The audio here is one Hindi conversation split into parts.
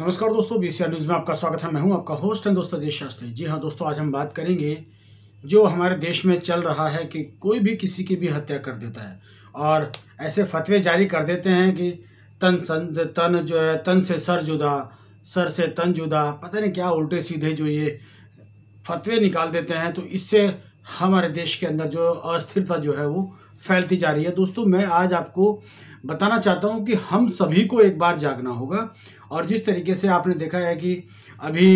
नमस्कार दोस्तों बी न्यूज़ में आपका स्वागत है मैं हूं आपका होस्ट एंड दोस्तों देश शास्त्री जी हाँ दोस्तों आज हम बात करेंगे जो हमारे देश में चल रहा है कि कोई भी किसी की भी हत्या कर देता है और ऐसे फतवे जारी कर देते हैं कि तन सन तन जो है तन से सर जुदा सर से तन जुदा पता नहीं क्या उल्टे सीधे जो ये फतवे निकाल देते हैं तो इससे हमारे देश के अंदर जो अस्थिरता जो है वो फैलती जा रही है दोस्तों मैं आज आपको बताना चाहता हूं कि हम सभी को एक बार जागना होगा और जिस तरीके से आपने देखा है कि अभी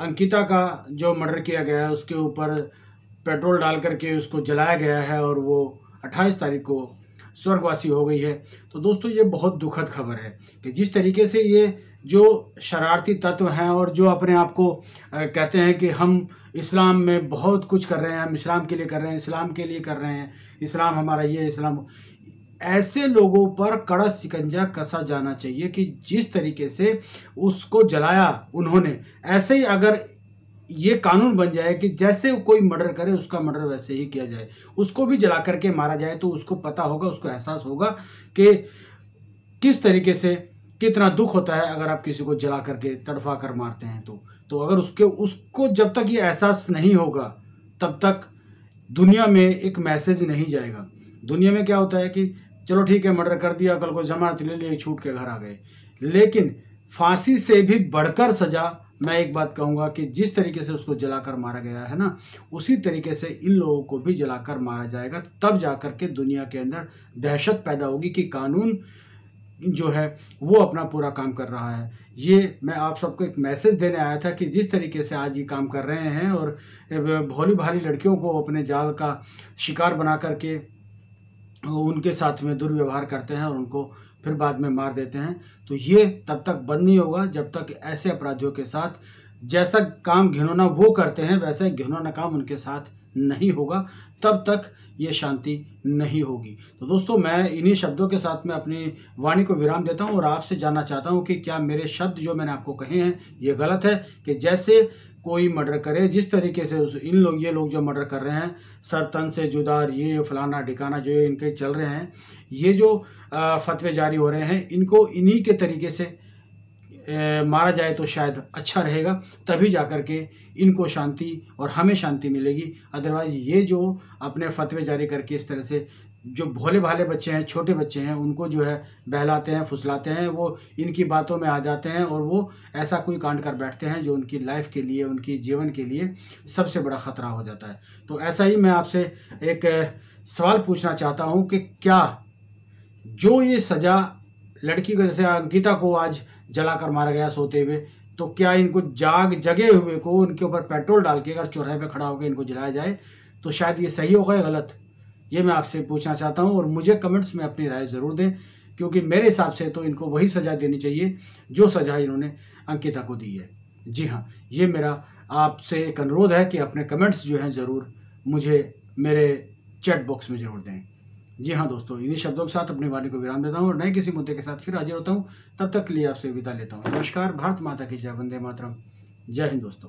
अंकिता का जो मर्डर किया गया है उसके ऊपर पेट्रोल डाल करके उसको जलाया गया है और वो अट्ठाईस तारीख को स्वर्गवासी हो गई है तो दोस्तों ये बहुत दुखद खबर है कि जिस तरीके से ये जो शरारती तत्व हैं और जो अपने आप को कहते हैं कि हम इस्लाम में बहुत कुछ कर रहे हैं हम इस्लाम के लिए कर रहे हैं इस्लाम के लिए कर रहे हैं इस्लाम हमारा ये इस्लाम ऐसे लोगों पर कड़ा सिकंजा कसा जाना चाहिए कि जिस तरीके से उसको जलाया उन्होंने ऐसे ही अगर ये कानून बन जाए कि जैसे कोई मर्डर करे उसका मर्डर वैसे ही किया जाए उसको भी जला करके मारा जाए तो उसको पता होगा उसको एहसास होगा कि किस तरीके से कितना दुख होता है अगर आप किसी को जला करके तड़फा कर मारते हैं तो तो अगर उसके उसको जब तक ये एहसास नहीं होगा तब तक दुनिया में एक मैसेज नहीं जाएगा दुनिया में क्या होता है कि चलो ठीक है मर्डर कर दिया कल को जमानत ले लिए छूट के घर आ गए लेकिन फांसी से भी बढ़कर सज़ा मैं एक बात कहूँगा कि जिस तरीके से उसको जलाकर मारा गया है ना उसी तरीके से इन लोगों को भी जलाकर मारा जाएगा तब जा कर के दुनिया के अंदर दहशत पैदा होगी कि कानून जो है वो अपना पूरा काम कर रहा है ये मैं आप सबको एक मैसेज देने आया था कि जिस तरीके से आज ये काम कर रहे हैं और भोली भाली लड़कियों को अपने जाल का शिकार बना करके उनके साथ में दुर्व्यवहार करते हैं और उनको फिर बाद में मार देते हैं तो ये तब तक बंद नहीं होगा जब तक ऐसे अपराधियों के साथ जैसा काम घिनौना वो करते हैं वैसा घिनौना काम उनके साथ नहीं होगा तब तक ये शांति नहीं होगी तो दोस्तों मैं इन्हीं शब्दों के साथ मैं अपनी वाणी को विराम देता हूँ और आपसे जानना चाहता हूँ कि क्या मेरे शब्द जो मैंने आपको कहे हैं ये गलत है कि जैसे कोई मर्डर करे जिस तरीके से उस इन लोग ये लोग जो मर्डर कर रहे हैं सर तन से जुदार ये फलाना ढिकाना जो इनके चल रहे हैं ये जो फतवे जारी हो रहे हैं इनको इन्हीं के तरीके से मारा जाए तो शायद अच्छा रहेगा तभी जा कर के इनको शांति और हमें शांति मिलेगी अदरवाइज़ ये जो अपने फतवे जारी करके इस तरह से जो भोले भाले बच्चे हैं छोटे बच्चे हैं उनको जो है बहलाते हैं फुसलाते हैं वो इनकी बातों में आ जाते हैं और वो ऐसा कोई कांड कर बैठते हैं जो उनकी लाइफ के लिए उनकी जीवन के लिए सबसे बड़ा ख़तरा हो जाता है तो ऐसा ही मैं आपसे एक सवाल पूछना चाहता हूँ कि क्या जो ये सज़ा लड़की को जैसे अंकिता को आज जलाकर मारा गया सोते हुए तो क्या इनको जाग जगे हुए को उनके ऊपर पेट्रोल डाल के अगर चौराहे पर खड़ा होकर इनको जलाया जाए तो शायद ये सही होगा या गलत ये मैं आपसे पूछना चाहता हूँ और मुझे कमेंट्स में अपनी राय ज़रूर दें क्योंकि मेरे हिसाब से तो इनको वही सज़ा देनी चाहिए जो सज़ा इन्होंने अंकिता को दी है जी हाँ ये मेरा आपसे एक अनुरोध है कि अपने कमेंट्स जो हैं ज़रूर मुझे मेरे चैट बॉक्स में ज़रूर दें जी हाँ दोस्तों इन्हीं शब्दों के साथ अपनी वाणी को विराम देता हूँ और नए किसी मुद्दे के साथ फिर हाजिर होता हूँ तब तक के लिए आपसे विदा लेता हूँ नमस्कार भारत माता की जय वंदे मातरम जय हिंद दोस्तों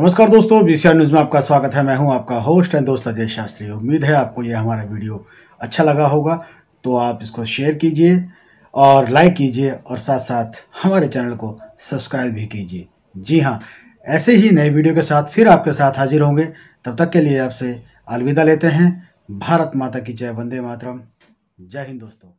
नमस्कार दोस्तों बी न्यूज़ में आपका स्वागत है मैं हूँ आपका होस्ट एंड दोस्त अजय शास्त्री उम्मीद है आपको ये हमारा वीडियो अच्छा लगा होगा तो आप इसको शेयर कीजिए और लाइक कीजिए और साथ साथ हमारे चैनल को सब्सक्राइब भी कीजिए जी हाँ ऐसे ही नए वीडियो के साथ फिर आपके साथ हाजिर होंगे तब तक के लिए आपसे अलविदा लेते हैं भारत माता की जय वंदे मातरम जय हिंद दोस्तों